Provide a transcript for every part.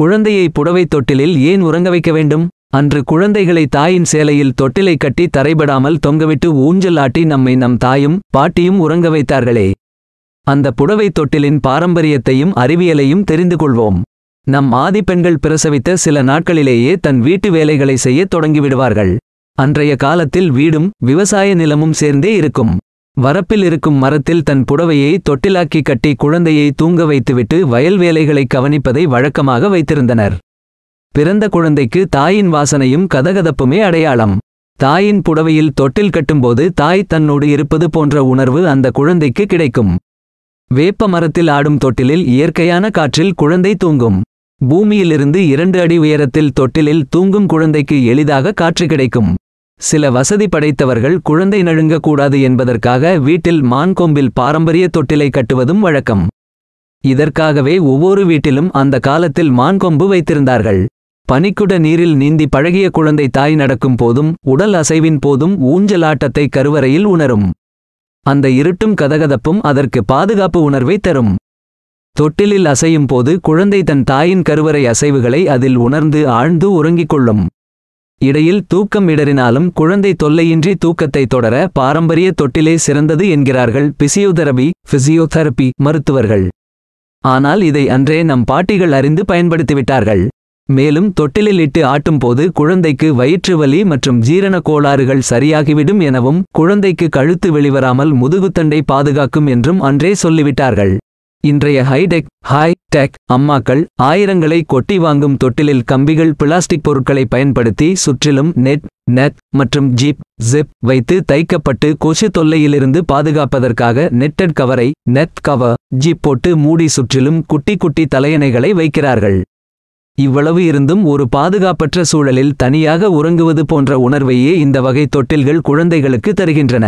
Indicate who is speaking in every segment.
Speaker 1: குழந்தையை புடவை தொட்டிலில் ஏன் உறங்க வைக்க வேண்டும் அன்று குழந்தைகளை தாயின் சேலையில் தொட்டிலை கட்டி தரைபடாமல் தொங்கவிட்டு ஊஞ்சல் ஆட்டி நம்மை நம் தாயும் பாட்டியும் உறங்க வைத்தார்களே அந்த புடவை தொட்டிலின் பாரம்பரியத்தையும் அறிவியலையும் தெரிந்து கொள்வோம் நம் ஆதிப்பெண்கள் பிரசவித்த சில நாட்களிலேயே தன் வீட்டு வேலைகளை செய்ய தொடங்கிவிடுவார்கள் அன்றைய காலத்தில் வீடும் விவசாய நிலமும் சேர்ந்தே இருக்கும் வரப்பில் இருக்கும் மரத்தில் தன் புடவையை தொட்டிலாக்கி கட்டி குழந்தையை தூங்க வைத்துவிட்டு வயல் வேலைகளை கவனிப்பதை வழக்கமாக வைத்திருந்தனர் பிறந்த குழந்தைக்கு தாயின் வாசனையும் கதகதப்புமே அடையாளம் தாயின் புடவையில் தொட்டில் கட்டும்போது தாய் தன்னோடு இருப்பது போன்ற உணர்வு அந்த குழந்தைக்கு கிடைக்கும் வேப்ப மரத்தில் ஆடும் தொட்டிலில் இயற்கையான காற்றில் குழந்தை தூங்கும் பூமியிலிருந்து இரண்டு அடி உயரத்தில் தொட்டிலில் தூங்கும் குழந்தைக்கு எளிதாக காற்று கிடைக்கும் சில வசதி படைத்தவர்கள் குழந்தை நழுங்கக்கூடாது என்பதற்காக வீட்டில் மான்கொம்பில் பாரம்பரிய தொட்டிலை கட்டுவதும் வழக்கம் இதற்காகவே ஒவ்வொரு வீட்டிலும் அந்த காலத்தில் மான்கொம்பு வைத்திருந்தார்கள் பனிக்குட நீரில் நீந்தி பழகிய குழந்தை தாய் நடக்கும் போதும் உடல் அசைவின் போதும் ஊஞ்சலாட்டத்தை கருவறையில் உணரும் அந்த இருட்டும் கதகதப்பும் அதற்கு பாதுகாப்பு உணர்வை தரும் தொட்டிலில் அசையும் போது குழந்தை தன் தாயின் கருவறை அசைவுகளை அதில் உணர்ந்து ஆழ்ந்து உறங்கிக் கொள்ளும் இடையில் தூக்கம் இடறினாலும் குழந்தை தொல்லையின்றி தூக்கத்தை தொடர பாரம்பரிய தொட்டிலே சிறந்தது என்கிறார்கள் பிசியோதெரபி பிசியோதெரபி மருத்துவர்கள் ஆனால் இதை அன்றே நம் பாட்டிகள் அறிந்து பயன்படுத்திவிட்டார்கள் மேலும் தொட்டிலில் இட்டு ஆட்டும்போது குழந்தைக்கு வயிற்று வலி மற்றும் ஜீரண கோளாறுகள் சரியாகிவிடும் எனவும் குழந்தைக்கு கழுத்து வெளிவராமல் முதுகுத்தண்டை பாதுகாக்கும் என்றும் அன்றே சொல்லிவிட்டார்கள் இன்றைய ஹைடெக் ஹாய் டெக் அம்மாக்கள் ஆயிரங்களை கொட்டி வாங்கும் தொட்டிலில் கம்பிகள் பிளாஸ்டிக் பொருட்களை பயன்படுத்தி சுற்றிலும் நெட் நெட் மற்றும் ஜிப் ஜிப் வைத்து தைக்கப்பட்டு கொசு தொல்லையிலிருந்து பாதுகாப்பதற்காக நெட்டட் கவரை நெட் கவர் ஜிப் போட்டு மூடி சுற்றிலும் குட்டி குட்டி தலையணைகளை வைக்கிறார்கள் இவ்வளவு இருந்தும் ஒரு பாதுகாப்பற்ற சூழலில் தனியாக உறங்குவது போன்ற உணர்வையே இந்த வகை தொட்டில்கள் குழந்தைகளுக்கு தருகின்றன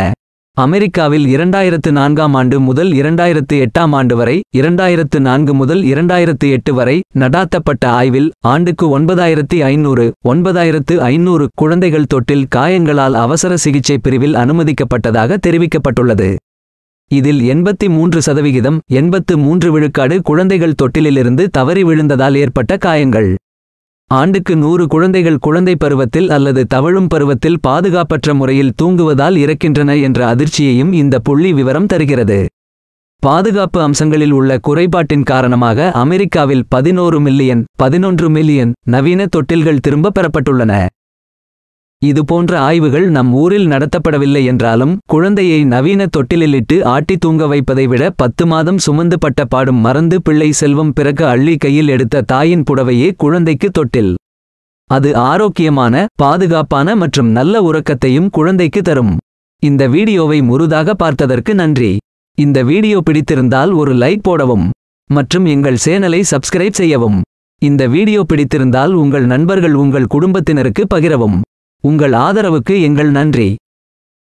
Speaker 1: அமெரிக்காவில் இரண்டாயிரத்து நான்காம் ஆண்டு முதல் இரண்டாயிரத்து எட்டாம் ஆண்டு வரை இரண்டாயிரத்து நான்கு முதல் இரண்டாயிரத்து எட்டு வரை நடாத்தப்பட்ட ஆய்வில் ஆண்டுக்கு ஒன்பதாயிரத்து ஐநூறு ஒன்பதாயிரத்து ஐநூறு குழந்தைகள் தொட்டில் காயங்களால் அவசர சிகிச்சை பிரிவில் அனுமதிக்கப்பட்டதாக தெரிவிக்கப்பட்டுள்ளது இதில் எண்பத்தி மூன்று சதவிகிதம் எண்பத்து மூன்று விழுக்காடு குழந்தைகள் தொட்டிலிலிருந்து தவறி விழுந்ததால் ஏற்பட்ட காயங்கள் ஆண்டுக்கு நூறு குழந்தைகள் குழந்தை பருவத்தில் அல்லது தவழும் பருவத்தில் பாதுகாப்பற்ற முறையில் தூங்குவதால் இறக்கின்றன என்ற அதிர்ச்சியையும் இந்த புள்ளி விவரம் தருகிறது பாதுகாப்பு அம்சங்களில் உள்ள குறைபாட்டின் காரணமாக அமெரிக்காவில் பதினோரு மில்லியன் பதினொன்று மில்லியன் நவீன தொட்டில்கள் திரும்பப் பெறப்பட்டுள்ளன இதுபோன்ற ஆய்வுகள் நம் ஊரில் நடத்தப்படவில்லை என்றாலும் குழந்தையை நவீன தொட்டிலிலிட்டு ஆட்டி தூங்க வைப்பதை விட பத்து மாதம் சுமந்து பட்ட பாடும் மறந்து பிள்ளை செல்வம் பிறகு அள்ளி கையில் எடுத்த தாயின் புடவையே குழந்தைக்கு தொட்டில் அது ஆரோக்கியமான பாதுகாப்பான மற்றும் நல்ல உறக்கத்தையும் குழந்தைக்கு தரும் இந்த வீடியோவை முருதாக பார்த்ததற்கு நன்றி இந்த வீடியோ பிடித்திருந்தால் ஒரு லைக் போடவும் மற்றும் எங்கள் சேனலை சப்ஸ்கிரைப் செய்யவும் இந்த வீடியோ பிடித்திருந்தால் உங்கள் நண்பர்கள் உங்கள் குடும்பத்தினருக்கு பகிரவும் உங்கள் ஆதரவுக்கு எங்கள் நன்றி